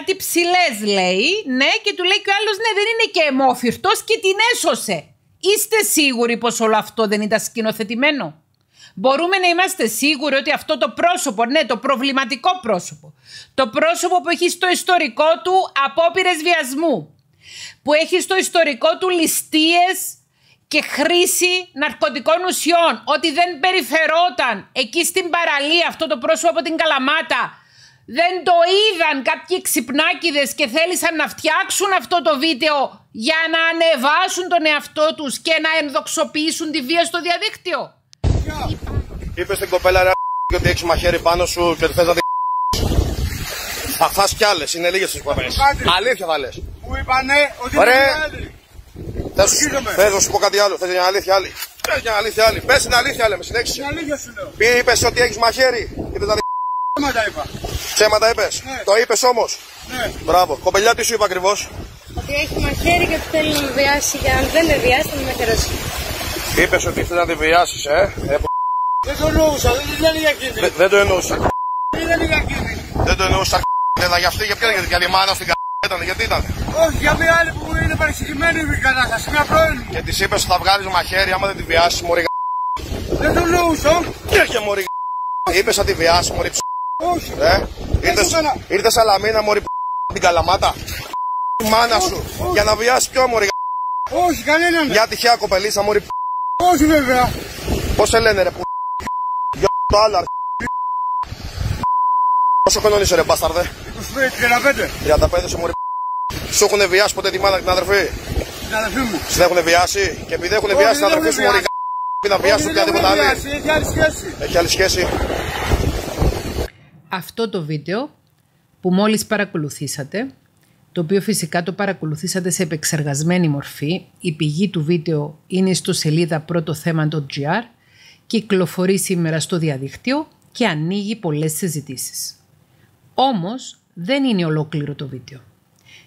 κάτι ψηλές λέει, ναι, και του λέει και ο άλλος, ναι, δεν είναι και αιμόφυρτος και την έσωσε. Είστε σίγουροι πως όλο αυτό δεν ήταν σκηνοθετημένο. Μπορούμε να είμαστε σίγουροι ότι αυτό το πρόσωπο, ναι, το προβληματικό πρόσωπο, το πρόσωπο που έχει στο ιστορικό του απόπειρες βιασμού, που έχει στο ιστορικό του ληστείες και χρήση ναρκωτικών ουσιών, ότι δεν περιφερόταν εκεί στην παραλία αυτό το πρόσωπο από την Καλαμάτα δεν το είδαν κάποιοι ξυπνάκιδες και θέλησαν να φτιάξουν αυτό το βίντεο για να ανεβάσουν τον εαυτό τους και να ενδοξοποιήσουν τη βία στο διαδίκτυο. Είπε στην κοπέλα ρε και ότι έχεις μαχαίρι πάνω σου και ότι θες να δει Θα φας κι άλλες, είναι λίγες τις κοπέλες. Αλήθεια θα λες. Μου είπανε ότι είναι Θες να σου πω κάτι άλλο, θες μια αλήθεια άλλη. Πες μια αλήθεια άλλη, πες την αλήθεια άλλη, με συνέχισε. Είπες ότι έχεις μαχαίρι και Ψέματα είπα. Ψέματα είπες. Ναι. Το είπες όμως. Ναι. Μπράβο. Κοπελιά τι σου είπα ακριβώς. Ότι έχει μαχαίρι και ότι θέλει να με βιάσει Για αν δεν με βιάσει θα με χαιρέσει. Είπες ότι θέλει να τη βιάσεις, ε. ε. Δεν το εννοούσα, δεν ήταν για Δεν, δεν το εννοούσα. Δεν το εννοούσα. Δεν το εννοούσα. Δεν ήταν για αυτή, για ποια ήταν, για τη μάνα στην κα... ήταν, γιατί ήταν. Όχι, για μια άλλη που είναι παρεξηγημένη η κατάσταση, μια πρώην μου. Και της είπες ότι θα βγάλεις μαχαίρι άμα δεν τη βιάσεις, Μωρή. Δεν το εννοούσα. έχει, μωρή. Είπε ότι τη βιάσεις, Μωρή. Όχι. Ε, ήρθε ήρθες αλαμίνα μωρή την καλαμάτα. Μάνα σου. Για να βιάσει πιο μωρή. Όχι κανέναν. Μια τυχαία κοπελίσα μωρή. Όχι βέβαια. Πώς σε λένε ρε Για το άλλο Πόσο χρόνο είσαι ρε μπάσταρδε. 35. 35 σου μωρή. Σου έχουν βιάσει ποτέ τη μάνα την αδερφή. Την αδερφή μου. Στην έχουν βιάσει. Και επειδή έχουν βιάσει την αδερφή σου μωρή. Να βιάσει οποιαδήποτε άλλη. Έχει άλλη σχέση. Έχει άλλη σχέση αυτό το βίντεο που μόλις παρακολουθήσατε, το οποίο φυσικά το παρακολουθήσατε σε επεξεργασμένη μορφή. Η πηγή του βίντεο είναι στο σελίδα πρώτοθέμα.gr, κυκλοφορεί σήμερα στο διαδίκτυο και ανοίγει πολλές συζητήσεις. Όμως δεν είναι ολόκληρο το βίντεο.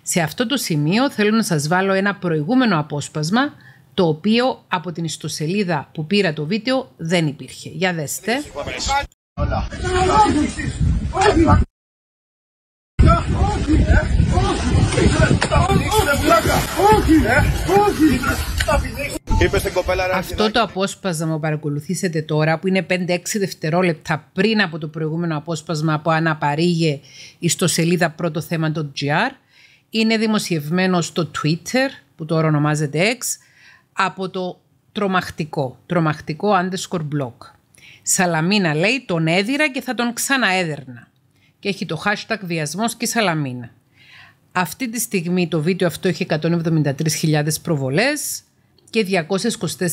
Σε αυτό το σημείο θέλω να σας βάλω ένα προηγούμενο απόσπασμα το οποίο από την ιστοσελίδα που πήρα το βίντεο δεν υπήρχε. Για δέστε. Αυτό το απόσπασμα που παρακολουθήσετε τώρα που είναι 5-6 δευτερόλεπτα πριν από το προηγούμενο απόσπασμα που αναπαρήγε στο σελίδα πρώτο θέμα είναι δημοσιευμένο στο Twitter που τώρα ονομάζεται X από το τρομακτικό, τρομακτικό Underscore Blog. Σαλαμίνα λέει τον έδιρα και θα τον ξαναέδερνα. Και έχει το hashtag βιασμός και Σαλαμίνα. Αυτή τη στιγμή το βίντεο αυτό έχει 173.000 προβολές και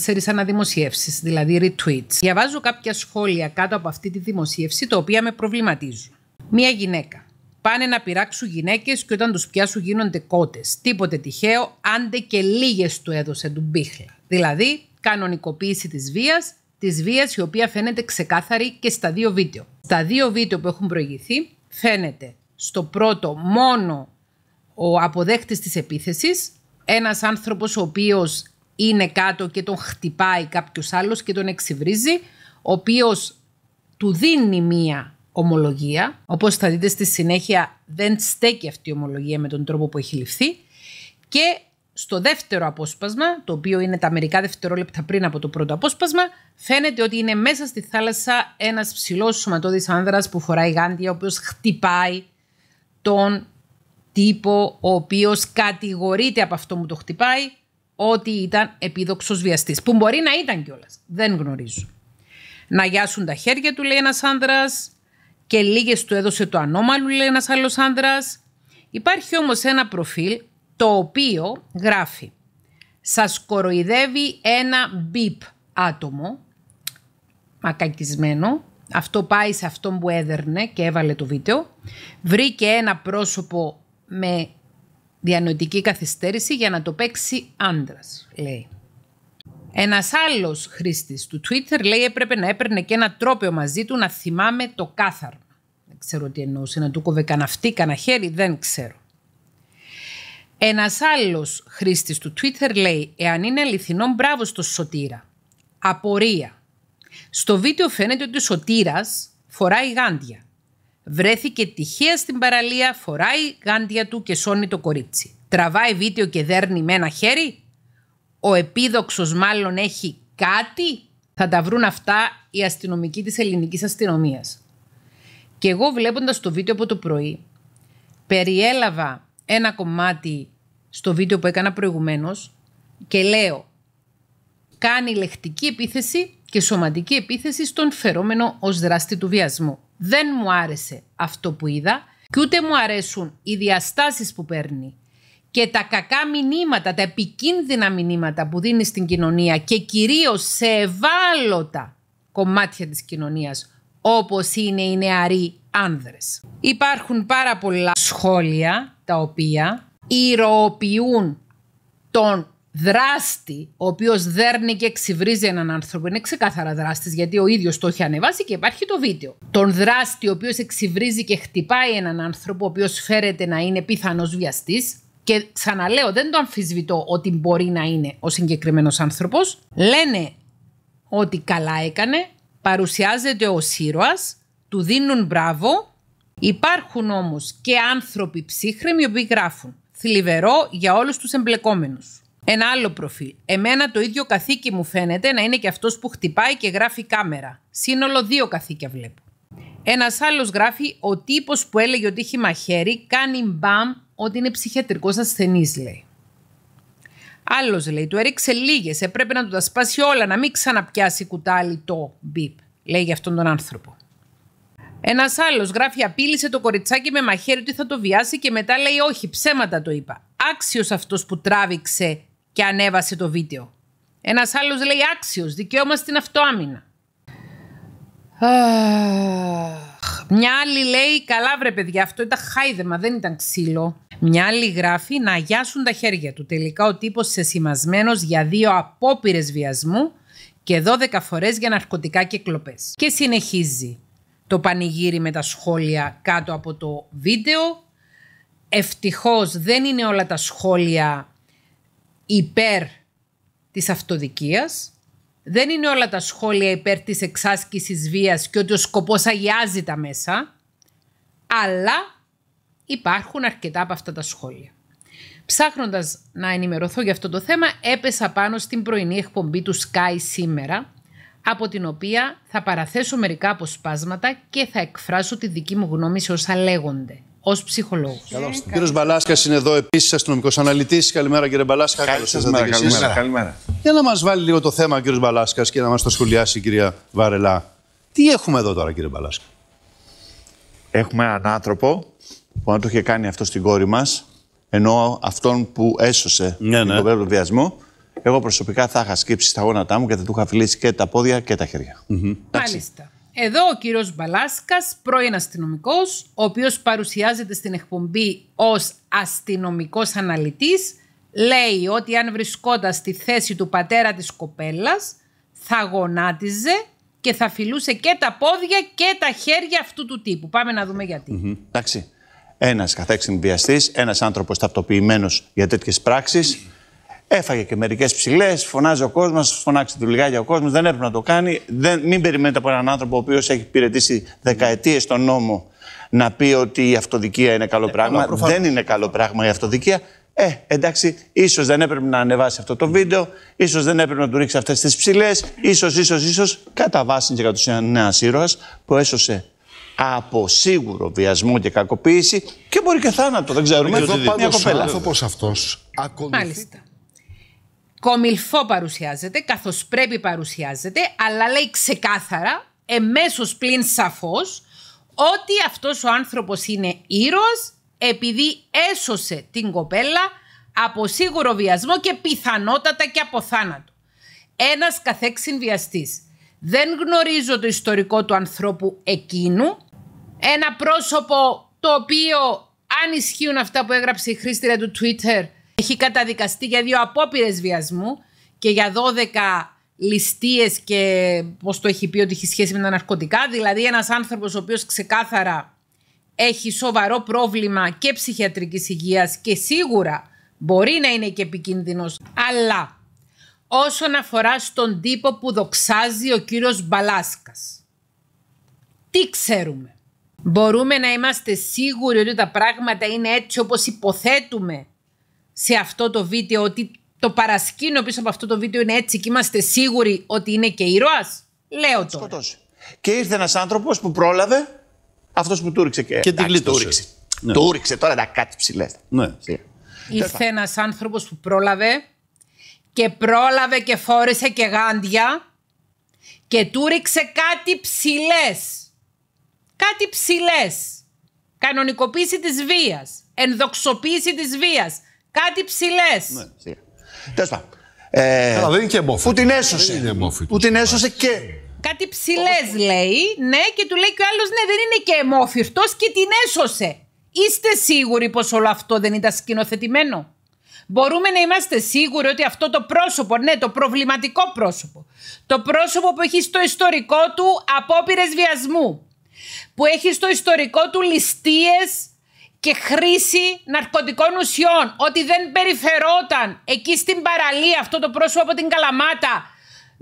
224 αναδημοσιεύσεις, δηλαδή retweets. Διαβάζω κάποια σχόλια κάτω από αυτή τη δημοσίευση, τα οποία με προβληματίζουν. Μία γυναίκα. Πάνε να πειράξουν γυναίκες και όταν τους πιάσουν γίνονται κότες. Τίποτε τυχαίο, άντε και λίγες του έδωσε του μπίχλα. Δηλαδή, κανονικοποίηση της βίας Της βίας, η οποία φαίνεται ξεκάθαρη και στα δύο βίντεο. Στα δύο βίντεο που έχουν προηγηθεί φαίνεται στο πρώτο μόνο ο αποδέχτης της επίθεσης, ένας άνθρωπος ο οποίος είναι κάτω και τον χτυπάει κάποιος άλλος και τον εξυβρίζει, ο οποίος του δίνει μία ομολογία, όπως θα δείτε στη συνέχεια δεν στέκει αυτή η ομολογία με τον τρόπο που έχει ληφθεί και στο δεύτερο απόσπασμα, το οποίο είναι τα μερικά δευτερόλεπτα πριν από το πρώτο απόσπασμα, φαίνεται ότι είναι μέσα στη θάλασσα ένας ψηλός σωματώδης άνδρας που φοράει γάντια, ο οποίος χτυπάει τον τύπο, ο οποίος κατηγορείται από αυτό που το χτυπάει ότι ήταν επίδοξος βιαστής. Που μπορεί να ήταν κιόλας. Δεν γνωρίζω. Να γιάσουν τα χέρια του, λέει ένας άνδρας, και λίγες του έδωσε το ανώμαλου, λέει ένας άλλος άνδρας. Υπάρχει όμως ένα προφίλ το οποίο γράφει «Σας κοροϊδεύει ένα μπιπ άτομο, μακακισμένο, αυτό πάει σε αυτόν που έδερνε και έβαλε το βίντεο, βρήκε ένα πρόσωπο με διανοητική καθυστέρηση για να το παίξει άντρας», λέει. Ένας άλλος χρήστης του Twitter λέει έπρεπε να έπαιρνε και ένα τρόπιο μαζί του να θυμάμαι το κάθαρμα. Δεν ξέρω τι εννοούσε, να του κόβε κανένα χέρι, δεν ξέρω. Ένας άλλος χρήστης του Twitter λέει: Εάν είναι αληθινό, μπράβο στο σωτήρα. Απορία. Στο βίντεο φαίνεται ότι ο σωτήρας φοράει γάντια. Βρέθηκε τυχαία στην παραλία, φοράει γάντια του και σώνει το κορίτσι. Τραβάει βίντεο και δέρνει με ένα χέρι. Ο επίδοξος μάλλον έχει κάτι. Θα τα βρουν αυτά οι αστυνομικοί της ελληνικής αστυνομίας. Και εγώ βλέποντας το βίντεο από το πρωί, περιέλαβα ένα κομμάτι στο βίντεο που έκανα προηγουμένως και λέω κάνει λεκτική επίθεση και σωματική επίθεση στον φερόμενο ως δράστη του βιασμού. Δεν μου άρεσε αυτό που είδα και ούτε μου αρέσουν οι διαστάσεις που παίρνει και τα κακά μηνύματα, τα επικίνδυνα μηνύματα που δίνει στην κοινωνία και κυρίως σε ευάλωτα κομμάτια της κοινωνίας όπως είναι οι νεαροί άνδρες. Υπάρχουν πάρα πολλά σχόλια τα οποία ηρωοποιούν τον δράστη, ο οποίος δέρνει και εξυβρίζει έναν άνθρωπο, είναι ξεκάθαρα δράστης γιατί ο ίδιος το έχει ανεβάσει και υπάρχει το βίντεο. Τον δράστη, ο οποίος εξυβρίζει και χτυπάει έναν άνθρωπο, ο οποίος φέρεται να είναι πιθανός βιαστής. Και ξαναλέω, δεν το αμφισβητώ ότι μπορεί να είναι ο συγκεκριμένος άνθρωπος. Λένε ότι καλά έκανε, παρουσιάζεται ο ήρωας του δίνουν μπράβο. Υπάρχουν όμως και άνθρωποι ψύχρεμοι οι οποίοι γράφουν. Θλιβερό για όλους τους εμπλεκόμενους. Ένα άλλο προφίλ. Εμένα το ίδιο καθήκη μου φαίνεται να είναι και αυτός που χτυπάει και γράφει κάμερα. Σύνολο δύο καθήκια βλέπω. Ένας άλλος γράφει «Ο τύπος που έλεγε ότι έχει μαχαίρι κάνει μπαμ ότι είναι ψυχιατρικός ασθενής, λέει. Άλλος λέει, του έριξε λίγες. Έπρεπε να του τα σπάσει όλα, να μην ξαναπιάσει κουτάλι το μπιπ. Λέει για αυτόν τον άνθρωπο. Ένας άλλος γράφει: Απείλησε το κοριτσάκι με μαχαίρι ότι θα το βιάσει και μετά λέει: Όχι, ψέματα το είπα. Άξιος αυτός που τράβηξε και ανέβασε το βίντεο. Ένας άλλος λέει: Άξιος, δικαίωμα στην αυτοάμυνα. Μια άλλη λέει: Καλά, βρε παιδιά, αυτό ήταν χάιδεμα, δεν ήταν ξύλο. Μια άλλη γράφει να αγιάσουν τα χέρια του. Τελικά ο τύπος σημασμένος για δύο απόπειρες βιασμού και 12 φορές για ναρκωτικά και κλοπές. Και συνεχίζει το πανηγύρι με τα σχόλια κάτω από το βίντεο. Ευτυχώς δεν είναι όλα τα σχόλια υπέρ της αυτοδικίας. Δεν είναι όλα τα σχόλια υπέρ της εξάσκησης βίας και ότι ο σκοπός αγιάζει τα μέσα. Αλλά υπάρχουν αρκετά από αυτά τα σχόλια. Ψάχνοντας να ενημερωθώ για αυτό το θέμα, έπεσα πάνω στην πρωινή εκπομπή του Sky σήμερα, από την οποία θα παραθέσω μερικά αποσπάσματα και θα εκφράσω τη δική μου γνώμη σε όσα λέγονται. Ως ψυχολόγος. Ο ε, κύριος Μπαλάσκα είναι εδώ επίσης, αστυνομικός αναλυτής. Καλημέρα, κύριε Μπαλάσκα. Καλώ ήρθατε. Καλημέρα, Για να μας βάλει λίγο το θέμα, κύριος Μπαλάσκα, και να μας το σχολιάσει η κυρία Βαρελά. Τι έχουμε εδώ τώρα, κύριε Μπαλάσκα. Έχουμε έναν άνθρωπο που αν το είχε κάνει αυτό στην κόρη μας, ενώ αυτόν που έσωσε ναι, ναι. τον βιασμό, εγώ προσωπικά θα είχα σκύψει στα γόνατά μου και θα του είχα φιλήσει και τα πόδια και τα χερια Εδώ ο κύριος Μπαλάσκας, πρώην αστυνομικός, ο οποίος παρουσιάζεται στην εκπομπή ως αστυνομικός αναλυτής, λέει ότι αν βρισκόταν στη θέση του πατέρα της κοπέλας, θα γονάτιζε και θα φιλούσε και τα πόδια και τα χέρια αυτού του τύπου. Πάμε να δούμε γιατί. Mm-hmm. Εντάξει. Ένας καθέξιν συνδυαστή, ένας άνθρωπος ταυτοποιημένος για τέτοιες πράξεις, Έφαγε και μερικές ψηλές, φωνάζει ο κόσμος, φωνάξει του για ο κόσμος. Δεν έπρεπε να το κάνει. Δεν, μην περιμένετε από έναν άνθρωπο ο οποίος έχει υπηρετήσει δεκαετίες τον νόμο να πει ότι η αυτοδικία είναι καλό ε, πράγμα. Δεν είναι καλό πράγμα η αυτοδικία. Ε, εντάξει, ίσως δεν έπρεπε να ανεβάσει αυτό το βίντεο, ίσως δεν έπρεπε να του ρίξει αυτές τις ψηλές, ίσως, ίσως, ίσως κατά βάση και κατ' νέας ήρωας που έσωσε από σίγουρο βιασμό και κακοποίηση και μπορεί και θάνατο, δεν ξέρουμε. Εδώ πάντως ο αυτός ακολουθεί κομιλφό παρουσιάζεται, καθώς πρέπει παρουσιάζεται, αλλά λέει ξεκάθαρα, εμέσως πλην σαφώς, ότι αυτός ο άνθρωπος είναι ήρωας επειδή έσωσε την κοπέλα από σίγουρο βιασμό και πιθανότατα και από θάνατο. Ένας καθέξιν βιαστής. Δεν γνωρίζω το ιστορικό του ανθρώπου εκείνου. Ένα πρόσωπο το οποίο αν ισχύουν αυτά που έγραψε η χρήστηρα του Twitter έχει καταδικαστεί για δύο απόπειρες βιασμού και για 12 ληστείες και πώς το έχει πει ότι έχει σχέση με τα ναρκωτικά. Δηλαδή ένας άνθρωπος ο οποίος ξεκάθαρα έχει σοβαρό πρόβλημα και ψυχιατρικής υγείας και σίγουρα μπορεί να είναι και επικίνδυνος. Αλλά όσον αφορά στον τύπο που δοξάζει ο κύριος Μπαλάσκας. Τι ξέρουμε. Μπορούμε να είμαστε σίγουροι ότι τα πράγματα είναι έτσι όπως υποθέτουμε σε αυτό το βίντεο ότι το παρασκήνιο πίσω από αυτό το βίντεο είναι έτσι και είμαστε σίγουροι ότι είναι και ήρωας, Λέω το. Και ήρθε ένας άνθρωπος που πρόλαβε αυτός που του ρίξε και, και την γλίτωσε. Ναι. τώρα τα κάτι ψηλές. Ναι. Ήρθε ένας άνθρωπος που πρόλαβε και πρόλαβε και φόρεσε και γάντια και του ρίξε κάτι ψηλές. Κάτι ψηλές. Κανονικοποίηση της βίας, Ενδοξοποίηση της βίας. Κάτι ψηλές. Ναι, ε, δεν είναι και Που την έσωσε. έσωσε και. Κάτι ψηλές λέει, ναι, και του λέει και ο άλλος, ναι, δεν είναι και αιμόφυρτο και την έσωσε. Είστε σίγουροι πως όλο αυτό δεν ήταν σκηνοθετημένο. Μπορούμε να είμαστε σίγουροι ότι αυτό το πρόσωπο, ναι, το προβληματικό πρόσωπο, το πρόσωπο που έχει στο ιστορικό του απόπειρες βιασμού, που έχει στο ιστορικό του ληστείες και χρήση ναρκωτικών ουσιών, ότι δεν περιφερόταν εκεί στην παραλία αυτό το πρόσωπο από την Καλαμάτα.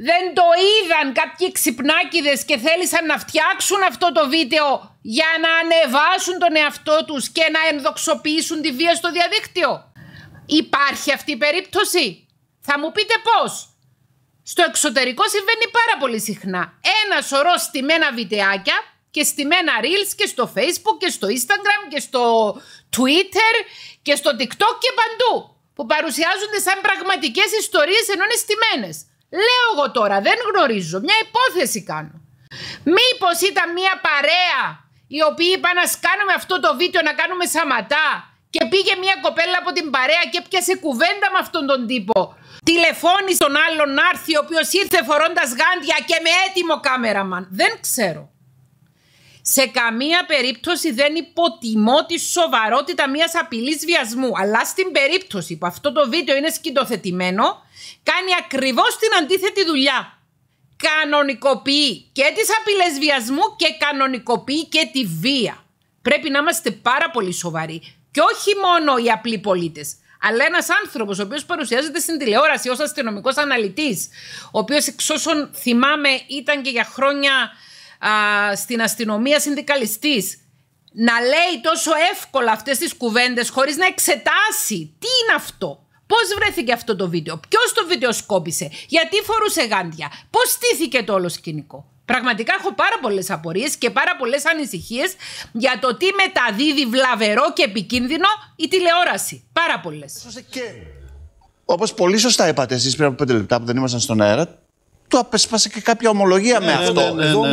Δεν το είδαν κάποιοι ξυπνάκιδες και θέλησαν να φτιάξουν αυτό το βίντεο για να ανεβάσουν τον εαυτό τους και να ενδοξοποιήσουν τη βία στο διαδίκτυο. Υπάρχει αυτή η περίπτωση. Θα μου πείτε πώς. Στο εξωτερικό συμβαίνει πάρα πολύ συχνά. Ένας σωρός στημένα βιντεάκια, και στη μένα Reels και στο Facebook και στο Instagram και στο Twitter και στο TikTok και παντού που παρουσιάζονται σαν πραγματικές ιστορίες ενώ είναι στημένες. Λέω εγώ τώρα, δεν γνωρίζω, μια υπόθεση κάνω. Μήπως ήταν μια παρέα η οποία είπα να κάνουμε αυτό το βίντεο να κάνουμε σαματά και πήγε μια κοπέλα από την παρέα και πιάσε κουβέντα με αυτόν τον τύπο. Τηλεφώνησε τον άλλον να ο οποίος ήρθε φορώντας γάντια και με έτοιμο κάμεραμαν. Δεν ξέρω. Σε καμία περίπτωση δεν υποτιμώ τη σοβαρότητα μιας απειλής βιασμού. Αλλά στην περίπτωση που αυτό το βίντεο είναι σκητοθετημένο, κάνει ακριβώς την αντίθετη δουλειά. Κανονικοποιεί και τις απειλές βιασμού και κανονικοποιεί και τη βία. Πρέπει να είμαστε πάρα πολύ σοβαροί. Και όχι μόνο οι απλοί πολίτες. Αλλά ένας άνθρωπος, ο οποίος παρουσιάζεται στην τηλεόραση ως αστυνομικός αναλυτής, ο οποίος εξ όσων θυμάμαι ήταν και για χρόνια α, στην αστυνομία συνδικαλιστής να λέει τόσο εύκολα αυτές τις κουβέντες χωρίς να εξετάσει τι είναι αυτό. Πώς βρέθηκε αυτό το βίντεο, ποιος το βίντεο σκόπισε, γιατί φορούσε γάντια, πώς στήθηκε το όλο σκηνικό. Πραγματικά έχω πάρα πολλές απορίες και πάρα πολλές ανησυχίες για το τι μεταδίδει βλαβερό και επικίνδυνο η τηλεόραση. Πάρα πολλές. Όπως πολύ σωστά είπατε εσείς πριν από 5 λεπτά που δεν ήμασταν στον αέρα, του απέσπασε και κάποια ομολογία ναι, με ναι, αυτό. Ναι, ναι, ναι,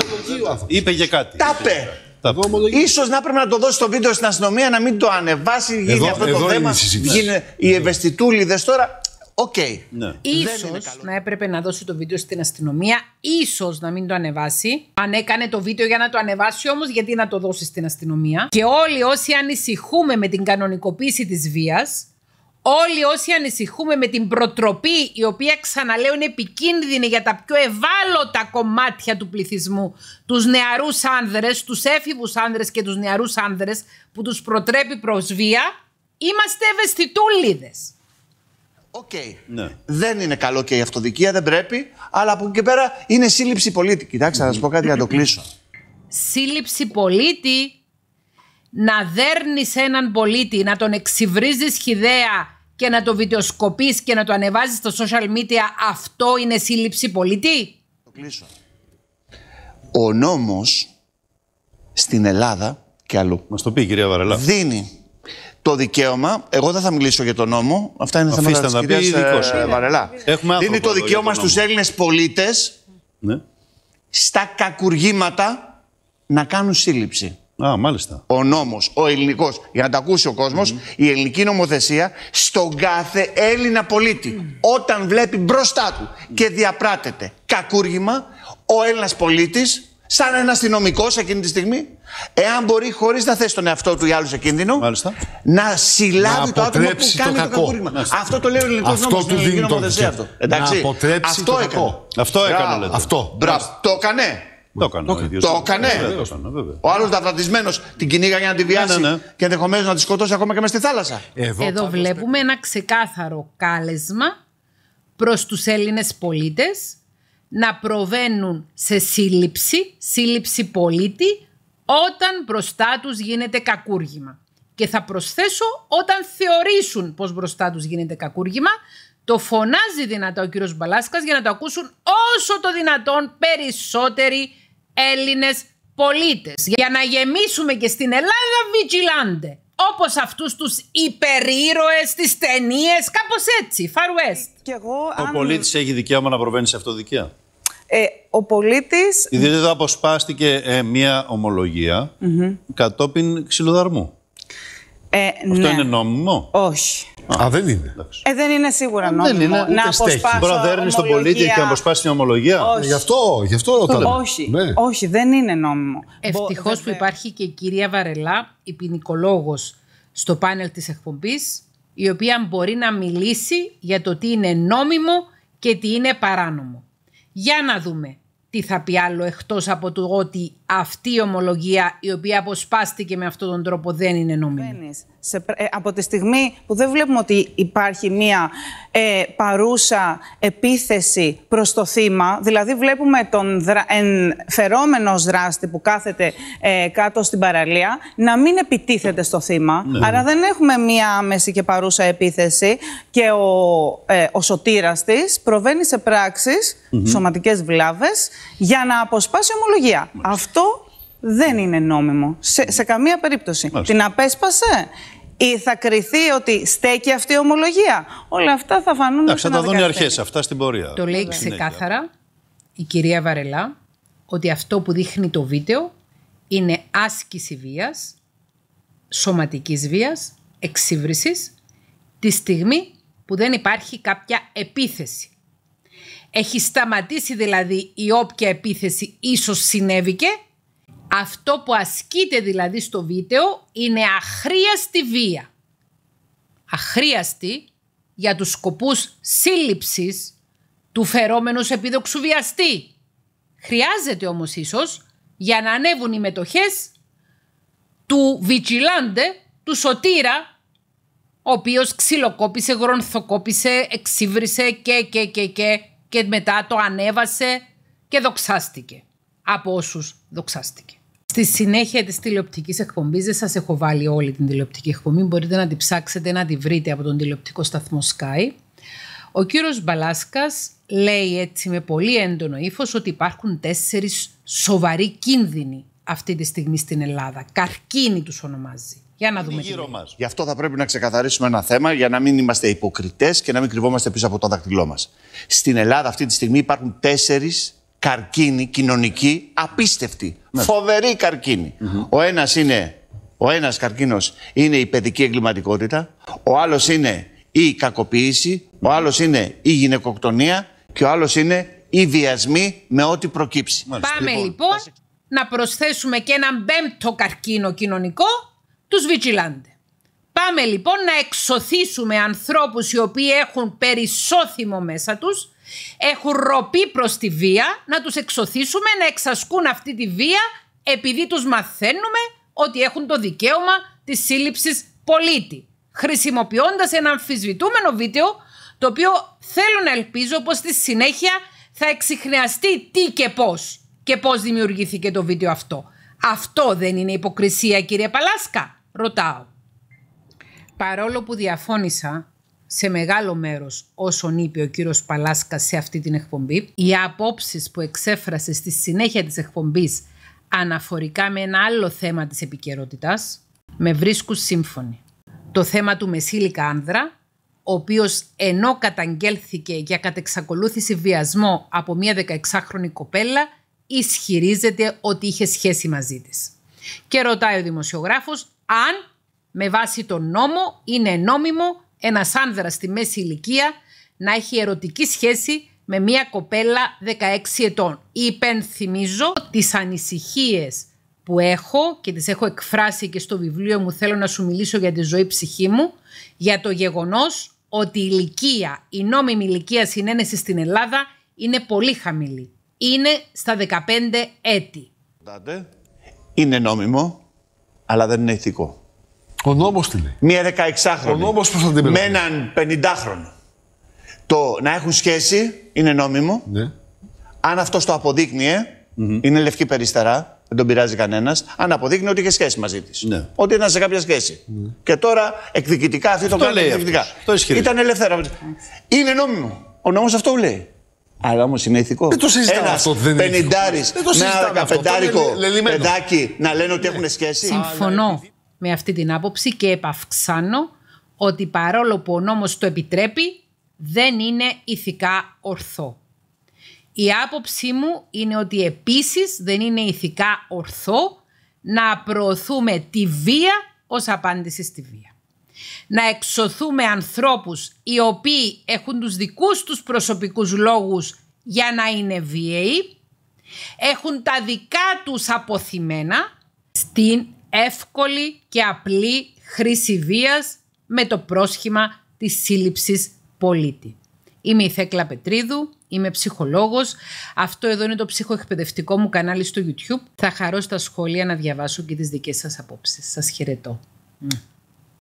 Είπε και κάτι. Τα είπε. σω να έπρεπε να το δώσει το βίντεο στην αστυνομία να μην το ανεβάσει. Γίνει αυτό εδώ το θέμα. Γίνει οι ευαισθητούλιδες τώρα. Οκ. Okay. Ναι. Ίσως να έπρεπε να δώσει το βίντεο στην αστυνομία, ίσως να μην το ανεβάσει. Αν έκανε το βίντεο για να το ανεβάσει όμως, γιατί να το δώσει στην αστυνομία. Και όλοι όσοι ανησυχούμε με την κανονικοποίηση της βίας, Όλοι όσοι ανησυχούμε με την προτροπή η οποία ξαναλέω είναι επικίνδυνη για τα πιο ευάλωτα κομμάτια του πληθυσμού, τους νεαρούς άνδρες, τους έφηβους άνδρες και τους νεαρούς άνδρες που τους προτρέπει προς βία, είμαστε ευαισθητούλιδες. Οκ. Ναι. Δεν είναι καλό και η αυτοδικία, δεν πρέπει, αλλά από εκεί και πέρα είναι σύλληψη πολίτη. Κοιτάξτε, θα σας πω κάτι για να το κλείσω. Σύλληψη πολίτη να δέρνεις έναν πολίτη, να τον εξυβρίζεις χιδέα και να το βιντεοσκοπείς και να το ανεβάζεις στα social media, αυτό είναι σύλληψη πολιτή. Το Ο νόμος στην Ελλάδα και αλλού. Μας το πει η κυρία Βαρελά. Δίνει το δικαίωμα, εγώ δεν θα μιλήσω για τον νόμο, αυτά είναι θέματα της κυρίας ε, ε, Βαρελά. Έχουμε Δίνει το δικαίωμα στους Έλληνες πολίτες ναι. στα κακουργήματα να κάνουν σύλληψη. Α, μάλιστα. Ο νόμος, ο ελληνικός, για να τα ακούσει ο κόσμος, η ελληνική νομοθεσία στον κάθε Έλληνα πολίτη. Όταν βλέπει μπροστά του και διαπράτεται κακούργημα, ο Έλληνας πολίτης, σαν ένα αστυνομικό εκείνη τη στιγμή, εάν μπορεί χωρίς να θέσει τον εαυτό του ή άλλους σε κίνδυνο, μάλιστα. να συλλάβει να το άτομο που κάνει το, το κακούργημα. Αυτό το λέει ο ελληνικός νόμο. Αυτό του δίνει νομοθεσία. Αυτό. Να αυτό το έκανε. Αυτό έκανε. Το έκανε. Το έκανε. Το, ίδιος, το έκανε. Ο ε, άλλο ταυρατισμένο την κυνήγα να τη ναι, ναι, βιάσει ναι. και ενδεχομένως να τη σκοτώσει ακόμα και με στη θάλασσα. Εδώ, Εδώ βλέπουμε ένα ξεκάθαρο κάλεσμα προς τους Έλληνες πολίτες να προβαίνουν σε σύλληψη, σύλληψη πολίτη, όταν μπροστά τους γίνεται κακούργημα. Και θα προσθέσω όταν θεωρήσουν πως μπροστά τους γίνεται κακούργημα, το φωνάζει δυνατά ο κύριος Μπαλάσκας για να το ακούσουν όσο το δυνατόν περισσότεροι Έλληνες πολίτες για να γεμίσουμε και στην Ελλάδα βιτζιλάντε όπως αυτούς τους υπερήρωες, τις ταινίες, κάπως έτσι, Far West. Ο πολίτης έχει δικαίωμα να προβαίνει σε αυτοδικία. Ε, ο πολίτης... Ιδιαίτερα αποσπάστηκε ε, μία ομολογία κατόπιν ξυλοδαρμού. Ε, Αυτό ναι. είναι νόμιμο. Όχι. Α, δεν είναι. Ε, δεν είναι σίγουρα ε, νόμιμο. Δεν είναι. Να να τον πολίτη και να αποσπάσει την ομολογία. Όχι. Ε, γι' αυτό, γι αυτό Όχι. Ναι. Όχι, δεν είναι νόμιμο. Ευτυχώς που υπάρχει και η κυρία Βαρελά, η ποινικολόγος στο πάνελ της εκπομπής, η οποία μπορεί να μιλήσει για το τι είναι νόμιμο και τι είναι παράνομο. Για να δούμε τι θα πει άλλο εκτός από το ότι αυτή η ομολογία η οποία αποσπάστηκε με αυτόν τον τρόπο δεν είναι νόμιμη. Ε, από τη στιγμή που δεν βλέπουμε ότι υπάρχει μία ε, παρούσα επίθεση προς το θύμα, δηλαδή βλέπουμε τον δρα, δράστη που κάθεται ε, κάτω στην παραλία να μην επιτίθεται στο θύμα, ναι. άρα δεν έχουμε μία άμεση και παρούσα επίθεση και ο, ο σωτήρας της προβαίνει σε πράξεις, mm σωματικές βλάβες, για να αποσπάσει ομολογία δεν είναι νόμιμο. Σε, σε καμία περίπτωση. Την απέσπασε ή θα κριθεί ότι στέκει αυτή η ομολογία. Όλα αυτά θα φανούν μετά. Θα δουν οι αρχές αυτά στην πορεία. Το λέει ξεκάθαρα η κυρία Βαρελά ότι αυτό που δείχνει το βίντεο είναι άσκηση βίας, σωματικής βίας, εξύβριση τη στιγμή που δεν υπάρχει κάποια επίθεση. Έχει σταματήσει δηλαδή η όποια επίθεση ίσως συνέβηκε αυτό που ασκείται δηλαδή στο βίντεο είναι αχρίαστη βία. Αχρίαστη για τους σκοπούς σύλληψης του φερόμενου επίδοξου βιαστή. Χρειάζεται όμως ίσως για να ανέβουν οι μετοχές του βιτσιλάντε, του σωτήρα, ο οποίος ξυλοκόπησε, γρονθοκόπησε, εξύβρισε και και και και και μετά το ανέβασε και δοξάστηκε από όσους δοξάστηκε. Στη συνέχεια της τηλεοπτικής εκπομπής, δεν σας έχω βάλει όλη την τηλεοπτική εκπομπή. Μπορείτε να την ψάξετε, να τη βρείτε από τον τηλεοπτικό σταθμό Sky. Ο κύριος Μπαλάσκας λέει έτσι με πολύ έντονο ύφος ότι υπάρχουν τέσσερις σοβαροί κίνδυνοι αυτή τη στιγμή στην Ελλάδα. Καρκίνη τους ονομάζει. Για να δούμε. Γύρω μας. Γι' αυτό θα πρέπει να ξεκαθαρίσουμε ένα θέμα για να μην είμαστε υποκριτές και να μην κρυβόμαστε πίσω από το δάχτυλό μας. Στην Ελλάδα αυτή τη στιγμή υπάρχουν τέσσερις καρκίνη κοινωνική απίστευτη. Ναι. Φοβερή Ο ένας είναι, ο ένας καρκίνος είναι η παιδική εγκληματικότητα, ο άλλος είναι η κακοποιηση ο άλλος είναι η γυναικοκτονία και ο άλλος είναι η βιασμή με ό,τι προκύψει. Πάμε λοιπόν, λοιπόν να προσθέσουμε και έναν πέμπτο καρκίνο κοινωνικό, τους βιτσιλάντες. Πάμε λοιπόν να εξωθήσουμε ανθρώπους οι οποίοι έχουν περισσόθυμο μέσα τους, έχουν ροπή προς τη βία, να τους εξωθήσουμε να εξασκούν αυτή τη βία επειδή τους μαθαίνουμε ότι έχουν το δικαίωμα της σύλληψης πολίτη. Χρησιμοποιώντας ένα αμφισβητούμενο βίντεο, το οποίο θέλω να ελπίζω πως στη συνέχεια θα εξηχνιαστεί τι και πώς και πώς δημιουργήθηκε το βίντεο αυτό. Αυτό δεν είναι υποκρισία κύριε Παλάσκα, ρωτάω παρόλο που διαφώνησα σε μεγάλο μέρος όσον είπε ο κύριος Παλάσκα σε αυτή την εκπομπή, οι απόψεις που εξέφρασε στη συνέχεια της εκπομπής αναφορικά με ένα άλλο θέμα της επικαιρότητας, με βρίσκουν σύμφωνοι. Το θέμα του Μεσήλικα Άνδρα, ο οποίος ενώ καταγγέλθηκε για κατεξακολούθηση βιασμό από μια 16χρονη κοπέλα, ισχυρίζεται ότι είχε σχέση μαζί της. Και ρωτάει ο δημοσιογράφος αν με βάση τον νόμο είναι νόμιμο ένας άνδρας στη μέση ηλικία να έχει ερωτική σχέση με μια κοπέλα 16 ετών. Υπενθυμίζω τις ανησυχίες που έχω και τις έχω εκφράσει και στο βιβλίο μου «Θέλω να σου μιλήσω για τη ζωή ψυχή μου» για το γεγονός ότι η ηλικία, η νόμιμη ηλικία συνένεσης στην Ελλάδα είναι πολύ χαμηλή. Είναι στα 15 έτη. Είναι νόμιμο, αλλά δεν είναι ηθικό. Ο νόμος τι λέει. Μία 16χρονη. Ο νόμος πώς θα την Με έναν 50χρονο. Το να έχουν σχέση είναι νόμιμο. Ναι. Αν αυτός το αποδείκνυε, mm-hmm. είναι λευκή περιστερά, δεν τον πειράζει κανένας. Αν αποδείκνυε ότι είχε σχέση μαζί της. Ναι. Ότι ήταν σε κάποια σχέση. Ναι. Και τώρα εκδικητικά αυτή το κάνει εκδικητικά. Αυτός. Ήταν ελεύθερα. Είναι νόμιμο. Ο νόμος αυτό λέει. Αλλά όμως είναι ηθικό. Δεν το συζητάμε Ένας αυτό. Δεν πενιντάρι με ένα δεκαπεντάρικο παιδάκι να λένε ότι έχουν σχέση. Συμφωνώ με αυτή την άποψη και επαυξάνω ότι παρόλο που ο νόμος το επιτρέπει, δεν είναι ηθικά ορθό. Η άποψή μου είναι ότι επίσης δεν είναι ηθικά ορθό να προωθούμε τη βία ως απάντηση στη βία. Να εξωθούμε ανθρώπους οι οποίοι έχουν τους δικούς τους προσωπικούς λόγους για να είναι βίαιοι, έχουν τα δικά τους αποθυμένα στην εύκολη και απλή χρήση βίας με το πρόσχημα της σύλληψης πολίτη. Είμαι η Θέκλα Πετρίδου, είμαι ψυχολόγος. Αυτό εδώ είναι το ψυχοεκπαιδευτικό μου κανάλι στο YouTube. Θα χαρώ στα σχόλια να διαβάσω και τις δικές σας απόψεις. Σας χαιρετώ.